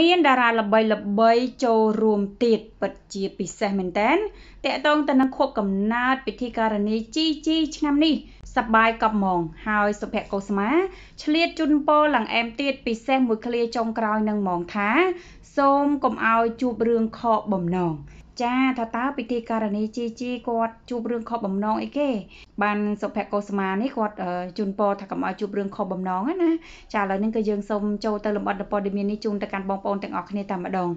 មានតារាល្បីល្បីចូលរួមទៀតពិតជាពិសេសមែនតើតកតងទៅនឹងខួបកំណើតពិធីការនីជីជីឆ្នាំនេះសប្បាយកប់ហ្មងហើយសុភ័ក្រកុស្មាឆ្លៀតជូនពរឡើងអែមទៀតពិសេសមួយឃ្លាចុងក្រោយនឹងហ្មងថាសូមកុំឲ្យជួបរឿងខកបំណងចាថាតើពិធីការនីជីជីគាត់ជួបរឿងខុសបំណងអីគេបានសុភកុសមានេះគាត់ជូនពរថាកុំឲ្យជួបរឿងខុសបំណងណាចាឥឡូវនេះគឺយើងសូមចូលទៅលំអិតព័ត៌មាននេះជូនទៅកាន់បងប្អូនទាំងអស់គ្នាតែម្ដង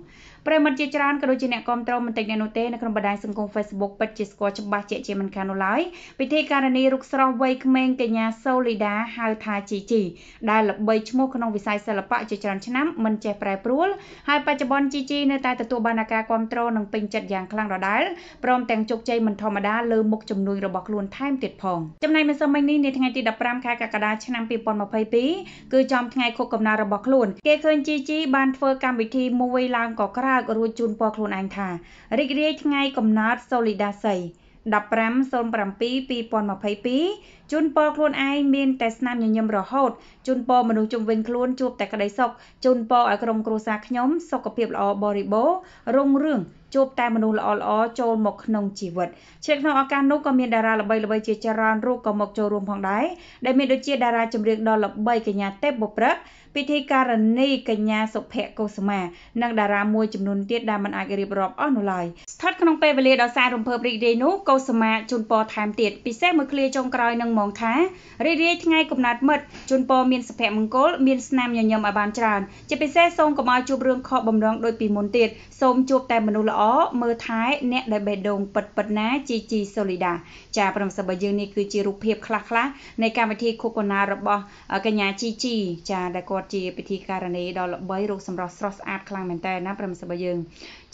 ប្រិមិត្តជាច្រើនក៏ដូចជាអ្នកគ្រប់គ្រងមិនតិចអ្នកនោះទេនៅក្នុងបណ្ដាញសង្គម Facebook ពិតជាស្គាល់ច្បាស់ជាក់ជាមិនខាននោះឡើយពិធីការនីរុកស្រស់វ័យក្មេងកញ្ញាសូលីដាហៅថាជីជីដែលល្បីឈ្មោះក្នុងវិស័យសិល្បៈជាច្រើនឆ្នាំមិនចេះប្រែប្រួលហើយបច្ចុប្បន្នជីជីនៅតែទទួលបានការគ្រប់គ្រងនិងពេញចិត្តចិត្តយ៉ាងខ្លាំងដដែលព្រមទាំងជោគជ័យមិនធម្មតាលើមុខជំនួយរបស់ខ្លួនថែមទៀតផងចំណែកម្សិលមិញនេះនាថ្ងៃទី15ខែកក្កដាឆ្នាំ2022គឺចំថ្ងៃខួបកំណើតរបស់ខ្លួន គេឃើញជីជីបានធ្វើកម្មវិធីមួយឡើងក៏ក្រើករួចជូនពរខ្លួនឯងថារីករាយថ្ងៃកំណើត Solidacy 15.07.2022ជូនពរខ្លួនឯងមានតែស្នាមញញឹមរហូតជូនពរមនុស្សជុំវិញខ្លួនជួបតែក្តីសុខជូនពរឲ្យក្រុមគ្រួសារខ្ញុំ សុខភាពល្អបរិបូររុងរឿងជួបតែមនុស្សល្អៗចូលមកក្នុងជីវិតជាក្នុងឱកាសនោះក៏មានតារាល្បីៗជាច្រើនរូបក៏មកចូលរួមផងដែរដែលមានដូចជា តារាចម្រៀងដ៏ល្បីកញ្ញាទេពបុព្រឹកពិធីការនីកញ្ញាសុភ័ក្រកុសុមានិងតារាមួយចំនួនទៀតដែលមិនអាចរៀបរាប់អស់នោះឡើយស្ថិតក្នុងពេលវេលាដ៏សាររំភើបរីករាយនោះកុសុមាជូនពរថែមទៀតពិសេសមួយឃ្លាចុងក្រោយនឹងមកថារីករាយថ្ងៃកំណត់មិត្តជូនពរមានសុភមង្គលមានស្នាមញញឹមឲ្យបានច្រើនជាពិសេសសូមកុំឲ្យជួបរឿងខកបំណងដូចពីមុនទៀតសូមជួបតែមនុស្សល្អមើលថែអ្នកដែលបេះដូងពិតពិតណាជីជីសូលីដាចា ប្រំសរបស់យើងនេះគឺជារូបភាពខ្លះខ្លះនៃកម្មវិធីខូកូណារបស់កញ្ញាជីជីចាដែលគាត់ជាពិធីការនីដ៏ល្បីរោគសម្រស់ស្រស់ស្អាតខ្លាំងមែនតើណាប្រំសរបស់យើង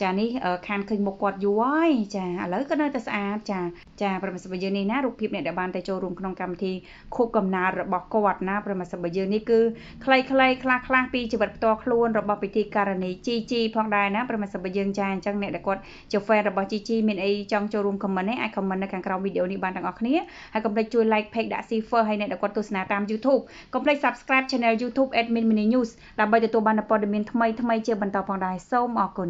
ចានេះខានឃើញមុខគាត់យូរហើយចាឥឡូវក៏នៅតែស្អាតចាចា ប្រំសរបស់យើងនេះណារូបភាពអ្នកដែលបានតែចូលរួមក្នុងកម្មវិធីខូបកំណាររបស់គាត់ណាប្រមាសិរបស់យើងនេះគឺខ្លីៗខ្លះខ្លះពីជីវិតផ្ទាល់ខ្លួនរបស់ពិធីការនី GG ផងដែរណាប្រមាសិរបស់យើងចាអញ្ចឹងអ្នកដែលគាត់ជា fan របស់ GG មានអីចង់ចូលរួម comment ទេអាច comment នៅខាងក្រោមវីដេអូនេះបានទាំងអស់គ្នាហើយកុំភ្លេចជួយ like page ដាក់ Cipher ហើយអ្នកដែលគាត់ទស្សនាតាម YouTube កុំភ្លេច subscribe channel YouTube Admin Mini News ដើម្បីទទួលបានព័ត៌មានថ្មីៗជាបន្តផងដែរសូមអរគុណ